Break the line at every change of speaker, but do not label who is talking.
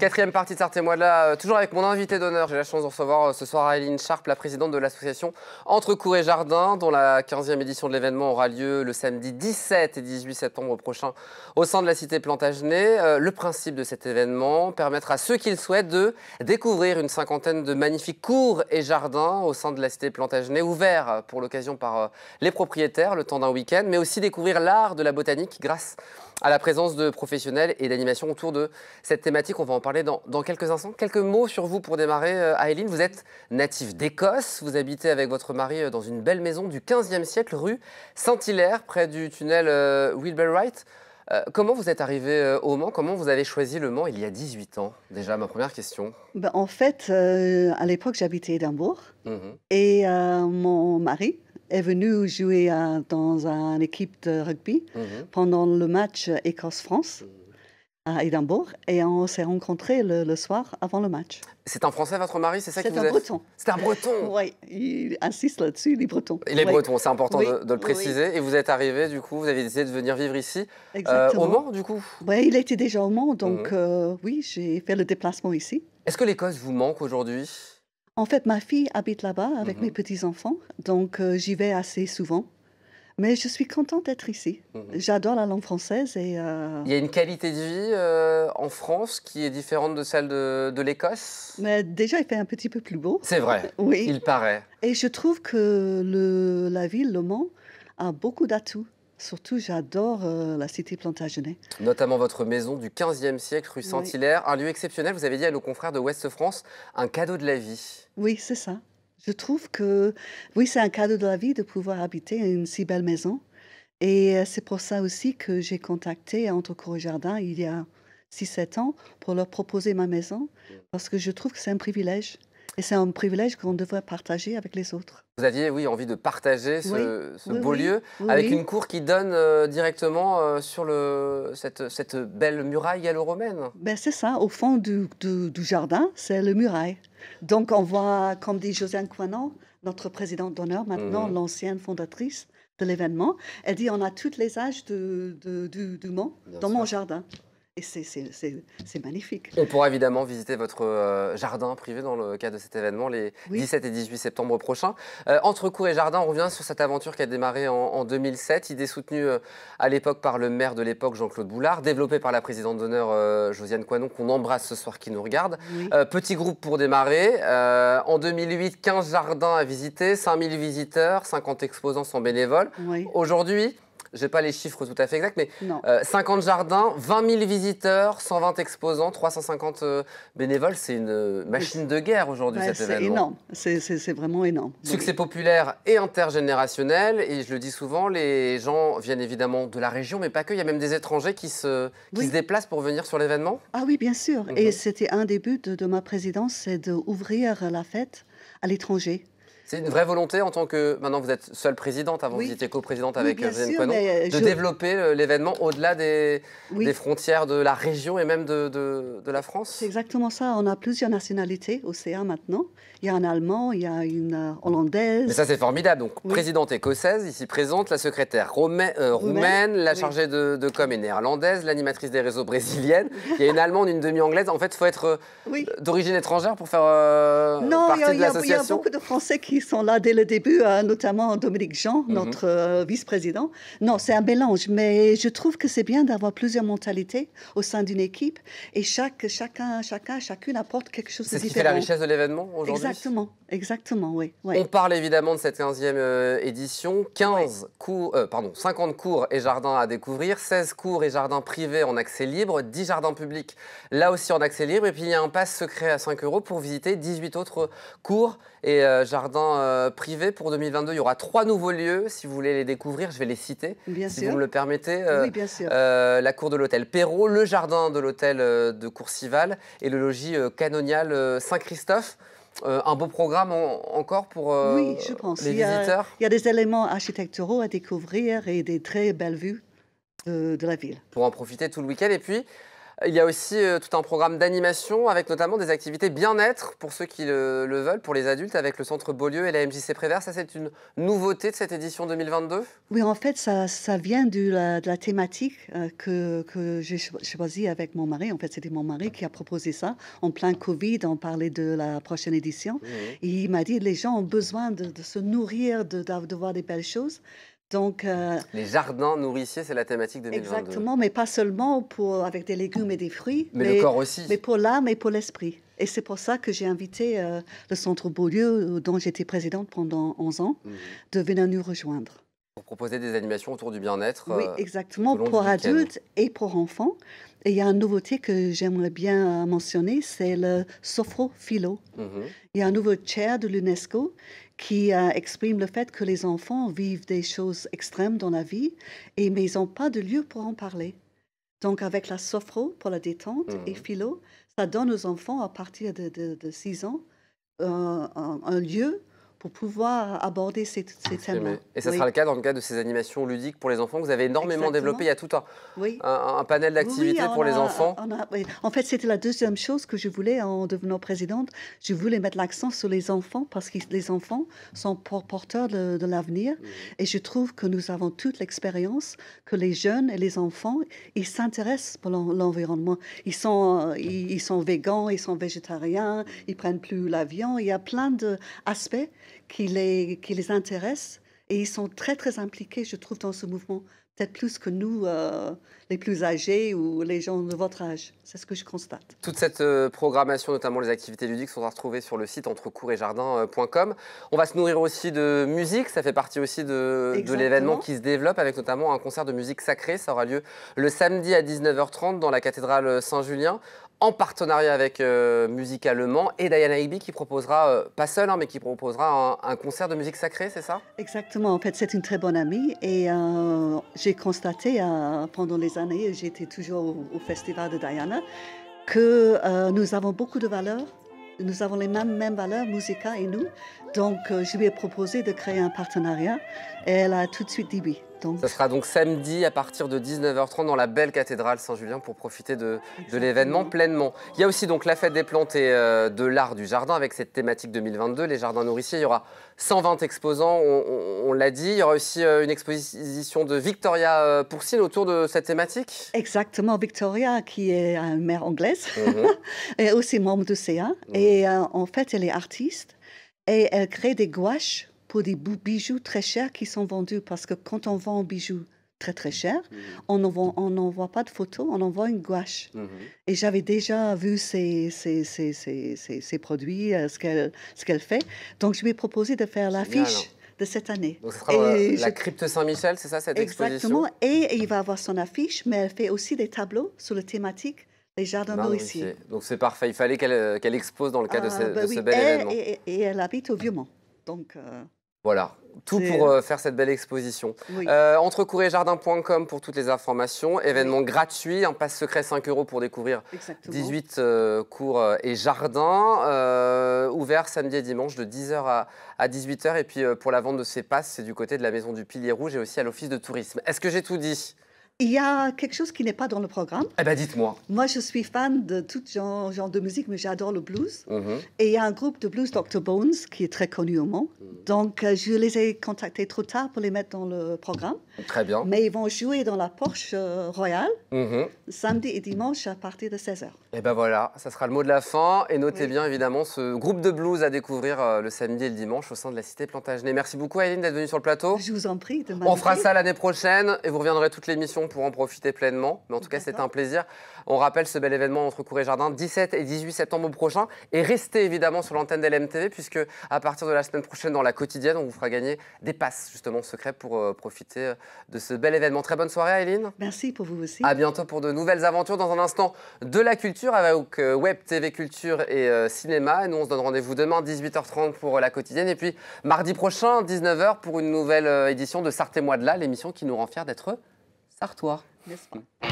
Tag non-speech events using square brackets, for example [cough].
Quatrième partie de moi de là, toujours avec mon invité d'honneur. J'ai la chance de recevoir euh, ce soir Aileen Sharp, la présidente de l'association Entre Cours et Jardin, dont la 15e édition de l'événement aura lieu le samedi 17 et 18 septembre prochain au sein de la cité Plantagenet. Euh, le principe de cet événement permettra à ceux qui le souhaitent de découvrir une cinquantaine de magnifiques cours et jardins au sein de la cité Plantagenet, ouverts pour l'occasion par euh, les propriétaires le temps d'un week-end, mais aussi découvrir l'art de la botanique grâce à la présence de professionnels et d'animation autour de cette thématique. On va en parler dans, quelques instants. Quelques mots sur vous pour démarrer, euh, Aileen. Vous êtes native d'Écosse. Vous habitez avec votre mari euh, dans une belle maison du 15e siècle, rue Saint-Hilaire, près du tunnel euh, Wright. Euh, comment vous êtes arrivée au Mans Comment vous avez choisi le Mans il y a 18 ans Déjà, ma première question.
Ben, en fait, à l'époque, j'habitais Édimbourg. Mmh et mon mari, est venu jouer dans une équipe de rugby mhm. pendant le match Écosse-France à Édimbourg et on s'est rencontrés le, soir avant le match.
C'est un Français, votre mari, c'est ça qui vous C'est un Breton. C'est un Breton [laughs] Oui, il
insiste là-dessus, il bretons. Breton. Il est Breton, c'est important de, le préciser.
Et vous êtes arrivé, du coup, vous avez décidé de venir vivre ici, euh, au Mans, du
coup Oui, il était déjà au Mans, donc mhm. euh, oui, j'ai fait le déplacement ici.
Est-ce que l'Écosse vous manque aujourd'hui
en fait, ma fille habite là-bas avec mes mhm. petits-enfants, donc euh, j'y vais assez souvent. Mais je suis contente d'être ici. Mhm. J'adore la langue française. Et, euh, Il y a une
qualité de vie euh, en France qui est différente de celle de,
l'Écosse Mais déjà, il fait un petit peu plus beau. C'est vrai, [laughs] oui. il paraît. Et je trouve que la ville, Le Mans, a beaucoup d'atouts. Surtout, j'adore euh, la cité Plantagenet.
Notamment votre maison du 15 siècle, rue Saint-Hilaire, un lieu exceptionnel. Vous avez dit à nos confrères de Ouest France, un cadeau de la vie.
Oui, c'est ça. Je trouve que, oui, c'est un cadeau de la vie de pouvoir habiter une si belle maison. Et euh, c'est pour ça aussi que j'ai contacté Entre et Jardin il y a 6-7 ans pour leur proposer ma maison, mm. parce que je trouve que c'est un privilège et c'est un privilège qu'on devrait partager avec les autres.
Vous aviez, oui, envie de partager ce, beau lieu avec une cour qui donne euh, directement euh, sur le, cette, belle muraille gallo-romaine.
Ben, c'est ça, au fond du, jardin, c'est le muraille. Donc on voit, comme dit Josiane Coinon, notre présidente d'honneur maintenant, mhm. l'ancienne fondatrice de l'événement, elle dit on a toutes les âges du, monde dans mon jardin. Et c'est magnifique. On
pourra évidemment visiter votre euh, jardin privé dans le cadre de cet événement les 17 et 18 septembre prochains. Euh, entre cours et jardin, on revient sur cette aventure qui a démarré en, 2007, idée soutenue euh, à l'époque par le maire de l'époque Jean-Claude Boulard, développée par la présidente d'honneur Josiane Coinon, qu'on embrasse ce soir qui nous regarde. petit groupe pour démarrer. en 2008, 15 jardins à visiter, 5000 visiteurs, 50 exposants sont bénévoles. Aujourd'hui, je n'ai pas les chiffres tout à fait exacts, mais 50 euh, jardins, 20 000 visiteurs, 120 exposants, 350 euh, bénévoles, c'est une
euh, machine de
guerre aujourd'hui cet événement.
C'est énorme, c'est vraiment énorme. Succès
populaire et intergénérationnel, et je le dis souvent, les gens viennent évidemment de la région, mais pas que, il y a même des étrangers qui se, qui se déplacent pour venir sur l'événement.
Ah oui, bien sûr, et mhm. c'était un des buts de ma présidence, c'est d'ouvrir la fête à l'étranger. C'est une vraie
volonté en tant que. Maintenant, vous êtes seule présidente, avant vous étiez coprésidente avec oui, euh, Penon, de développer euh, l'événement au-delà des, des, frontières de la région et même de, la France
C'est exactement ça. On a plusieurs nationalités au CA maintenant. Il y a un Allemand, il y a une euh, Hollandaise. Mais ça,
c'est formidable. Donc, présidente écossaise, ici présente, la secrétaire roumaine, la chargée de, com et néerlandaise, l'animatrice des réseaux brésiliennes, il y a une Allemande, une demi-anglaise. En fait, il faut être d'origine étrangère pour faire partie de l'association. Non, il y a beaucoup
de Français qui sont là dès le début, euh, notamment Dominique Jean, mhm. notre euh, vice-président. Non, c'est un mélange, mais je trouve que c'est bien d'avoir plusieurs mentalités au sein d'une équipe et chaque, chacun, chacun, chacune apporte quelque chose de différent. C'est ce qui fait la richesse de
l'événement aujourd'hui Exactement,
exactement, oui,
On parle évidemment de cette 15e euh, édition, 15 cours, pardon, 50 cours et jardins à découvrir, 16 cours et jardins privés en accès libre, 10 jardins publics là aussi en accès libre, et puis il y a un pass secret à 5 euros pour visiter 18 autres cours et jardins euh, privé pour 2022. Il y aura trois nouveaux lieux. Si vous voulez les découvrir, je vais les citer. Bien si vous me le permettez. Euh, bien euh, la cour de l'hôtel Perrault, le jardin de l'hôtel de Courcival et le logis canonial Saint-Christophe. un beau programme encore pour oui, je pense. les il a, visiteurs
Il y a des éléments architecturaux à découvrir et des très belles vues de, de la ville.
Pour en profiter tout le week-end. Et puis, il y a aussi euh, tout un programme d'animation avec notamment des activités bien-être pour ceux qui le, veulent, pour les adultes, avec le Centre Beaulieu et la MJC Prévert. Ça, c'est une nouveauté de cette édition 2022
Oui, en fait, ça, ça vient de la, thématique euh, que, j'ai choisie avec mon mari. En fait, c'était mon mari qui a proposé ça. En plein Covid, on parlait de la prochaine édition. Mmh. il m'a dit, les gens ont besoin de, se nourrir, de voir des belles choses. Donc, euh,
les jardins nourriciers, c'est la thématique de 2022. Exactement,
mais pas seulement pour, avec des légumes et des fruits. Mais, le corps Mais pour l'âme et pour l'esprit. Et c'est pour ça que j'ai invité euh, le Centre Beaulieu, dont j'étais présidente pendant 11 ans, mhm. de venir nous rejoindre
proposer des animations autour du bien-être. Oui, euh, exactement, pour adultes
et pour enfants. Et il y a une nouveauté que j'aimerais bien mentionner, c'est le sophrophilo. philo mhm. Il y a un nouveau chair de l'UNESCO qui euh, exprime le fait que les enfants vivent des choses extrêmes dans la vie, et, mais ils n'ont pas de lieu pour en parler. Donc avec la sophro pour la détente et mhm. philo, ça donne aux enfants à partir de, 6 ans euh, un, un lieu pour pouvoir aborder ces, thèmes Et ça sera le cas
dans le cas de ces animations ludiques pour les enfants vous avez énormément développé. Il y a tout un, oui. un, panel d'activités pour les enfants.
en fait, c'était la deuxième chose que je voulais en devenant présidente. Je voulais mettre l'accent sur les enfants parce que les enfants sont porteurs de, l'avenir. Et je trouve que nous avons toute l'expérience que les jeunes et les enfants, ils s'intéressent pour l'environnement. Ils sont, euh, ils, ils sont végans, ils sont végétariens, ils prennent plus l'avion. Il y a plein d'aspects qui les, qui les intéressent et ils sont très très impliqués, je trouve, dans ce mouvement, peut-être plus que nous, euh, les plus âgés ou les gens de votre âge. C'est ce que je constate.
Toute cette euh, programmation, notamment les activités ludiques, sont retrouver sur le site entrecours et On va se nourrir aussi de musique, ça fait partie aussi de, de l'événement qui se développe, avec notamment un concert de musique sacrée. Ça aura lieu le samedi à 19h30 dans la cathédrale Saint-Julien en partenariat avec euh, Musicalement et Diana Higby qui proposera, euh, pas seule, hein, mais qui proposera un, concert de musique sacrée, c'est ça
Exactement, en fait c'est une très bonne amie et euh, j'ai constaté euh, pendant les années j'étais toujours au, festival de Diana que nous avons beaucoup de valeurs. Nous avons les mêmes, mêmes valeurs, Musica et nous. Donc, je lui ai proposé de créer un partenariat et elle a tout de suite dit oui. Ce
sera donc samedi à partir de 19h30 dans la belle cathédrale Saint-Julien pour profiter de, l'événement pleinement. Il y a aussi donc la fête des plantes et euh, de l'art du jardin avec cette thématique 2022, les jardins nourriciers. Il y aura 120 exposants, on, l'a dit. Il y aura aussi euh, une exposition de Victoria euh, Poursine autour de cette thématique.
Exactement, Victoria qui est une mère anglaise mhm. [laughs] et aussi membre de CA. Mhm. Et en fait, elle est artiste et elle crée des gouaches pour des bijoux très chers qui sont vendus. Parce que quand on vend un bijou très très cher, mhm. on n'en on pas de photo, on envoie une gouache. Mhm. Et j'avais déjà vu ces, produits, euh, ce qu'elle fait. Donc je lui ai proposé de faire l'affiche hein. de cette année. Donc, ce sera la,
crypte Saint-Michel, c'est ça cette Exactement.
et il va avoir son affiche, mais elle fait aussi des tableaux sur le thématique des jardins nourriciers.
Donc c'est parfait. Il fallait qu'elle euh, expose dans le cadre de, ah, ce, ben bel événement. Et,
et, elle habite au Vieux-Mont. Donc. Euh, voilà. Tout
pour euh, faire cette belle exposition. Oui. Euh, pour toutes les informations. Événement gratuit, un passe secret 5 euros pour découvrir 18 euh, cours et jardins. ouvert samedi et dimanche de 10h à, à 18h. Et puis pour la vente de ces passes, c'est du côté de la Maison du Pilier Rouge et aussi à l'Office de Tourisme. Est-ce que j'ai tout dit
il y a quelque chose qui n'est pas dans le programme. Eh bien, dites-moi. Moi, je suis fan de tout genre, de musique, mais j'adore le blues. Mhm. Et il y a un groupe de blues, Dr. Bones, qui est très connu au monde. Mhm. Donc, euh, je les ai contactés trop tard pour les mettre dans le programme.
Très bien. Mais ils
vont jouer dans la Porsche euh, Royale mhm. samedi et dimanche à partir de 16h.
Eh ben voilà, ça sera le mot de la fin. Et notez bien, évidemment, ce groupe de blues à découvrir euh, le samedi et le dimanche au sein de la Cité Plantagenet. Merci beaucoup, Aileen, d'être venue
sur le plateau. Je vous en prie. De On fera ça l'année
prochaine et vous reviendrez toutes les missions pour en profiter pleinement. Mais en tout cas, c'est un plaisir. On rappelle ce bel événement entre Cour et Jardin, 17 et 18 septembre prochain. Et restez évidemment sur l'antenne d'LMTV, puisque à partir de la semaine prochaine, dans la quotidienne, on vous fera gagner des passes, justement, secrets pour euh, profiter euh, de ce bel événement. Très bonne soirée, Eileen. Merci pour vous aussi. À bientôt pour de nouvelles aventures. Dans un instant, de la culture avec euh, Web TV Culture et Cinéma. Et nous, on se donne rendez-vous demain, 18h30 pour la quotidienne. Et puis, mardi prochain, 19h, pour une nouvelle édition de sarté moi de là, l'émission qui nous rend fiers d'être Artois, n'est-ce pas